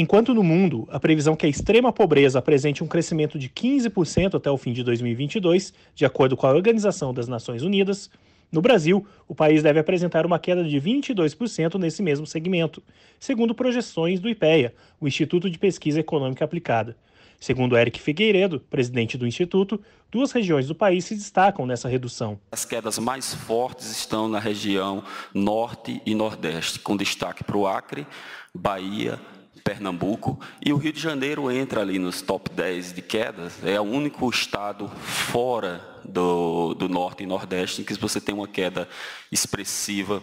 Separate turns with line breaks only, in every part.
Enquanto no mundo, a previsão que a extrema pobreza apresente um crescimento de 15% até o fim de 2022, de acordo com a Organização das Nações Unidas, no Brasil, o país deve apresentar uma queda de 22% nesse mesmo segmento, segundo projeções do IPEA, o Instituto de Pesquisa Econômica Aplicada. Segundo Eric Figueiredo, presidente do Instituto, duas regiões do país se destacam nessa redução.
As quedas mais fortes estão na região norte e nordeste, com destaque para o Acre, Bahia, Pernambuco, e o Rio de Janeiro entra ali nos top 10 de quedas, é o único estado fora do, do norte e nordeste em que você tem uma queda expressiva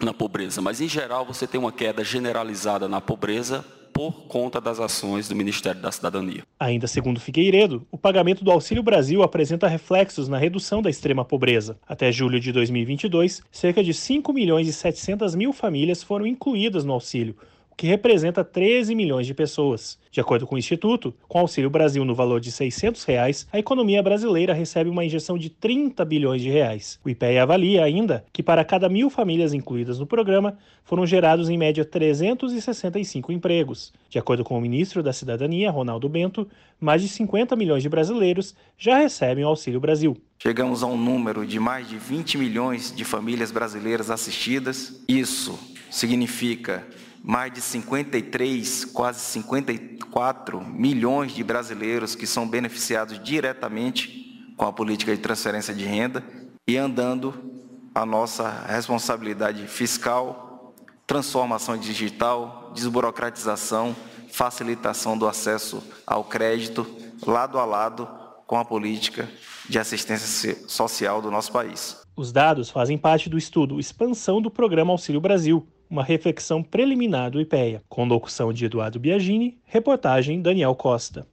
na pobreza. Mas, em geral, você tem uma queda generalizada na pobreza por conta das ações do Ministério da Cidadania.
Ainda segundo Figueiredo, o pagamento do Auxílio Brasil apresenta reflexos na redução da extrema pobreza. Até julho de 2022, cerca de 5 milhões e 700 mil famílias foram incluídas no auxílio, o que representa 13 milhões de pessoas. De acordo com o Instituto, com o Auxílio Brasil no valor de R$ 600, reais, a economia brasileira recebe uma injeção de 30 bilhões de reais. O IPEA avalia ainda que para cada mil famílias incluídas no programa, foram gerados em média 365 empregos. De acordo com o ministro da Cidadania, Ronaldo Bento, mais de 50 milhões de brasileiros já recebem o Auxílio Brasil.
Chegamos a um número de mais de 20 milhões de famílias brasileiras assistidas. Isso significa mais de 53, quase 54 milhões de brasileiros que são beneficiados diretamente com a política de transferência de renda e andando a nossa responsabilidade fiscal, transformação digital, desburocratização, facilitação do acesso ao crédito, lado a lado com a política de assistência social do nosso país.
Os dados fazem parte do estudo Expansão do Programa Auxílio Brasil, uma reflexão preliminar do IPEA, com locução de Eduardo Biagini, reportagem Daniel Costa.